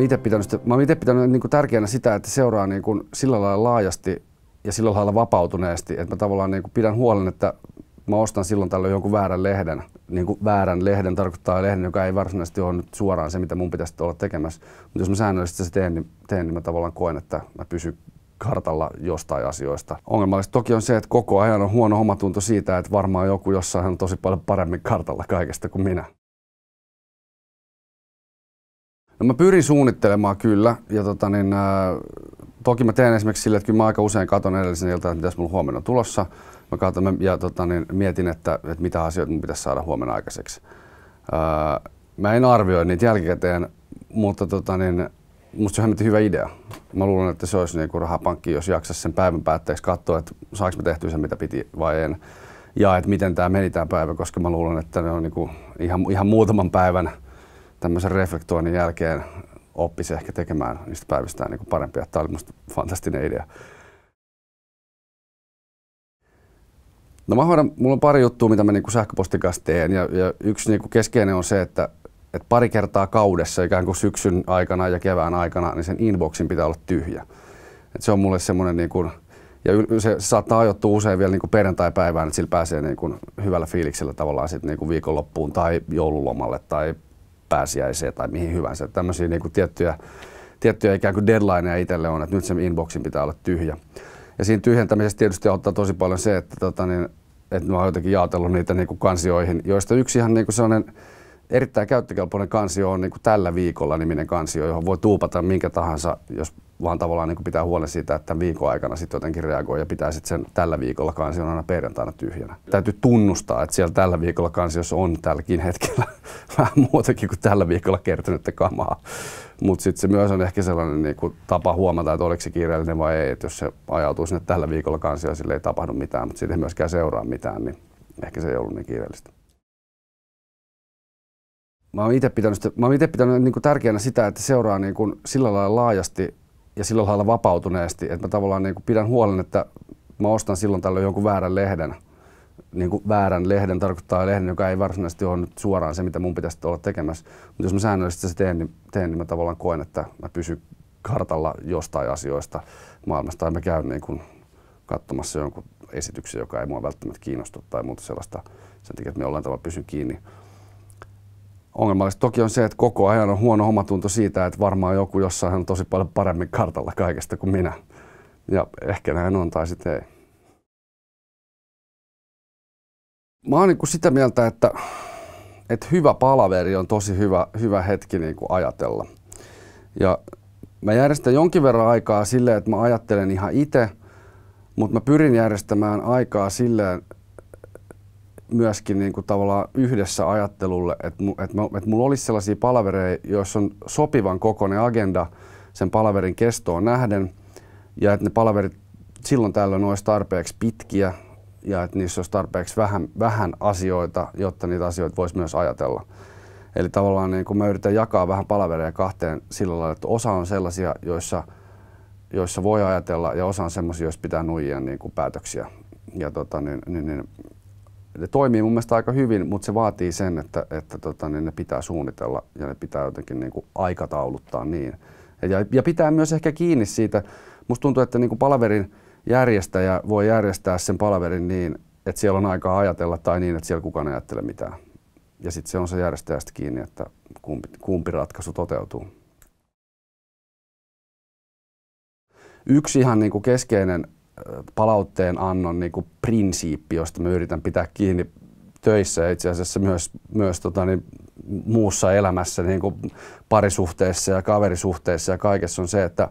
olen itse pitänyt, sitä, mä olen ite pitänyt niin kuin tärkeänä sitä, että seuraa niin kuin sillä lailla laajasti ja sillä lailla vapautuneesti, että mä tavallaan niin kuin pidän huolen, että mä ostan silloin tällöin jonkun väärän lehden. Niin kuin väärän lehden tarkoittaa lehden, joka ei varsinaisesti ole nyt suoraan se, mitä mun pitäisi olla tekemässä. Mutta jos mä säännöllisesti se teen, niin, teen, niin mä tavallaan koen, että mä pysyn kartalla jostain asioista. Ongelmallista toki on se, että koko ajan on huono omatunto siitä, että varmaan joku jossain on tosi paljon paremmin kartalla kaikesta kuin minä. No mä pyrin suunnittelemaan kyllä ja tota niin, ää, äh, toki mä teen esimerkiksi sille, että kyllä mä aika usein katon edellisen iltaan, että mitäs mulla huomenna on tulossa. Mä katson ja tota niin, mietin, että, että mitä asioita mun pitäisi saada huomenna aikaiseksi. Ää, äh, mä en arvioi niitä jälkikäteen, mutta tota niin, musta se on hyvä idea. Mä luulen, että se olisi niin kuin rahapankki, jos jaksaisi sen päivän päätteeksi katsoa, että saanko mä tehtyä sen, mitä piti vai en. Ja että miten tämä meni tämä päivä, koska mä luulen, että ne on niin kuin ihan, ihan muutaman päivän – tämmöisen reflektoinnin jälkeen oppisi ehkä tekemään niistä päivistään niin parempia. Tämä oli minusta fantastinen idea. No mä hoidan, mulla on pari juttua, mitä mä niin sähköpostin kanssa teen, ja, ja yksi niin keskeinen on se, että, että pari kertaa kaudessa, ikään kuin syksyn aikana ja kevään aikana, niin sen inboxin pitää olla tyhjä. Et se on mulle semmoinen, niin kuin, ja se saattaa ajoittua usein vielä niin perjantai-päivään, että sillä pääsee niin kuin hyvällä fiiliksellä tavallaan sit niin kuin viikonloppuun tai joululomalle tai pääsiäiseen tai mihin hyvänsä. Tämmöisiä niin kuin tiettyjä, tiettyjä ikään kuin deadlineja itselle on, että nyt se inboxin pitää olla tyhjä. Ja siinä tyhjentämisessä tietysti auttaa tosi paljon se, että, tota, niin, että mä oon jotenkin jaotellut niitä niin kuin kansioihin, joista yksi ihan niin kuin sellainen erittäin käyttökelpoinen kansio on niin kuin tällä viikolla niminen kansio, johon voi tuupata minkä tahansa, jos vaan tavallaan niin kuin pitää huolen siitä, että viikon aikana sitten jotenkin reagoi ja pitää sitten sen tällä viikolla on aina perjantaina tyhjänä. Täytyy tunnustaa, että siellä tällä viikolla kansiossa on tälläkin hetkellä vähän muutakin kuin tällä viikolla kertynyt kamaa. Mutta sitten se myös on ehkä sellainen niin kuin tapa huomata, että oliko se kiireellinen vai ei, että jos se ajautuu sinne tällä viikolla kansioon, sille ei tapahdu mitään, mutta siitä ei myöskään seuraa mitään, niin ehkä se ei ollut niin kiireellistä mä oon itse pitänyt, sitä, mä oon ite pitänyt niin kuin tärkeänä sitä, että seuraa niin kuin sillä lailla laajasti ja sillä lailla vapautuneesti, että mä tavallaan niin kuin pidän huolen, että mä ostan silloin tällöin jonkun väärän lehden. Niin kuin väärän lehden tarkoittaa lehden, joka ei varsinaisesti ole nyt suoraan se, mitä mun pitäisi olla tekemässä. Mutta jos mä säännöllisesti se teen, niin, teen, niin mä tavallaan koen, että mä pysyn kartalla jostain asioista maailmasta Tai mä käyn niin kuin katsomassa jonkun esityksen, joka ei mua välttämättä kiinnosta tai muuta sellaista sen takia, että me ollaan tavallaan pysyn kiinni ongelmallista toki on se, että koko ajan on huono omatunto siitä, että varmaan joku jossain on tosi paljon paremmin kartalla kaikesta kuin minä. Ja ehkä näin on tai sitten ei. Mä oon niin sitä mieltä, että, että hyvä palaveri on tosi hyvä, hyvä hetki niin kuin ajatella. Ja mä järjestän jonkin verran aikaa silleen, että mä ajattelen ihan itse, mutta mä pyrin järjestämään aikaa silleen, myöskin niin kuin tavallaan yhdessä ajattelulle, että, että, että mulla olisi sellaisia palavereja, joissa on sopivan kokoinen agenda sen palaverin kestoon nähden, ja että ne palaverit silloin tällöin olisi tarpeeksi pitkiä, ja että niissä olisi tarpeeksi vähän, vähän asioita, jotta niitä asioita voisi myös ajatella. Eli tavallaan niin kuin mä yritän jakaa vähän palavereja kahteen sillä lailla, että osa on sellaisia, joissa, joissa voi ajatella, ja osa on sellaisia, joissa pitää nuijia niin kuin päätöksiä. Ja tota, niin, niin, niin, ne toimii mun mielestä aika hyvin, mutta se vaatii sen, että, että tota, niin ne pitää suunnitella ja ne pitää jotenkin niin kuin aikatauluttaa niin. Ja, ja pitää myös ehkä kiinni siitä. Musta tuntuu, että niin kuin palaverin järjestäjä voi järjestää sen palaverin niin, että siellä on aikaa ajatella tai niin, että siellä kukaan ei ajattele mitään. Ja sitten se on se järjestäjästä kiinni, että kumpi, kumpi ratkaisu toteutuu. Yksi ihan niin kuin keskeinen palautteen annon niin kuin prinsiippi, josta mä yritän pitää kiinni töissä ja itse asiassa myös, myös tota, niin, muussa elämässä, niin kuin parisuhteessa ja kaverisuhteessa ja kaikessa on se, että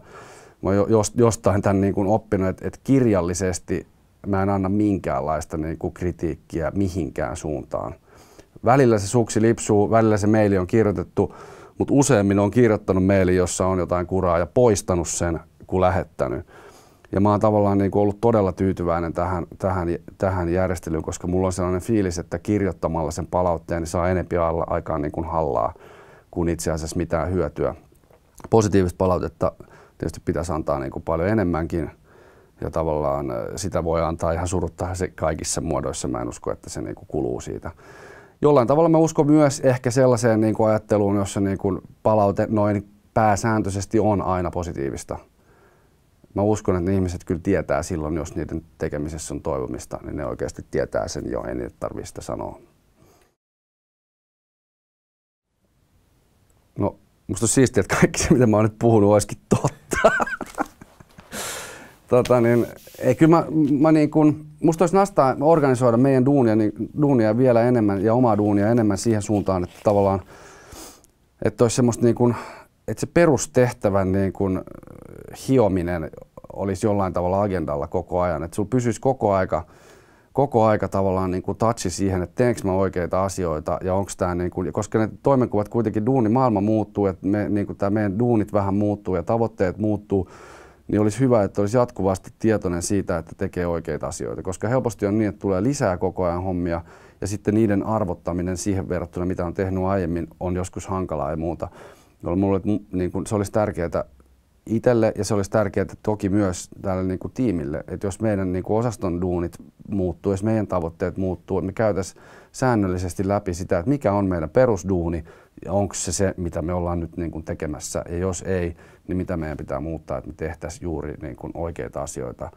mä oon jostain tämän niin kuin oppinut, että, että kirjallisesti mä en anna minkäänlaista niin kuin kritiikkiä mihinkään suuntaan. Välillä se suksi lipsuu, välillä se meili on kirjoitettu, mutta useimmin on kirjoittanut meili, jossa on jotain kuraa ja poistanut sen kun lähettänyt. Ja mä oon tavallaan niin kuin ollut todella tyytyväinen tähän, tähän, tähän järjestelyyn, koska mulla on sellainen fiilis, että kirjoittamalla sen palautteen niin saa enempi aikaan niin kuin hallaa kuin itse asiassa mitään hyötyä. Positiivista palautetta tietysti pitäisi antaa niin kuin paljon enemmänkin ja tavallaan sitä voi antaa ihan suruttaa se kaikissa muodoissa. Mä en usko, että se niin kuin kuluu siitä. Jollain tavalla mä uskon myös ehkä sellaiseen niin kuin ajatteluun, jossa niin kuin palaute noin pääsääntöisesti on aina positiivista – mä uskon, että ne ihmiset kyllä tietää silloin, jos niiden tekemisessä on toivomista, niin ne oikeasti tietää sen jo, ei niitä tarvitse sitä sanoa. No, musta on siistiä, että kaikki se, mitä mä oon nyt puhunut, olisikin totta. tota, niin, ei, kyllä mä, mä niin kun, musta olisi nastaa organisoida meidän duunia, niin, duunia vielä enemmän ja omaa duunia enemmän siihen suuntaan, että tavallaan, että olisi semmoista niin kun, että se perustehtävän niin kuin äh, hiominen olisi jollain tavalla agendalla koko ajan, että sulla pysyisi koko aika koko aika tavallaan niin kuin touchi siihen, että teenkö mä oikeita asioita ja onko tämä, niin kuin, koska ne toimenkuvat kuitenkin duuni, maailma muuttuu että me, niin kuin tämä meidän duunit vähän muuttuu ja tavoitteet muuttuu, niin olisi hyvä, että olisi jatkuvasti tietoinen siitä, että tekee oikeita asioita, koska helposti on niin, että tulee lisää koko ajan hommia ja sitten niiden arvottaminen siihen verrattuna, mitä on tehnyt aiemmin, on joskus hankalaa ja muuta jolloin mulle niin kun, se olisi tärkeää itselle ja se olisi tärkeää toki myös tälle niin kuin tiimille, että jos meidän niin kuin osaston duunit muuttuu, jos meidän tavoitteet muuttuu, että me käytäisiin säännöllisesti läpi sitä, että mikä on meidän perusduuni ja onko se se, mitä me ollaan nyt niin kuin tekemässä ja jos ei, niin mitä meidän pitää muuttaa, että me tehtäisiin juuri niin kuin oikeita asioita.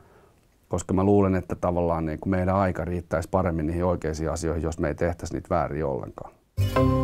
Koska mä luulen, että tavallaan niin kuin meidän aika riittäisi paremmin niihin oikeisiin asioihin, jos me ei tehtäisi niitä väärin ollenkaan.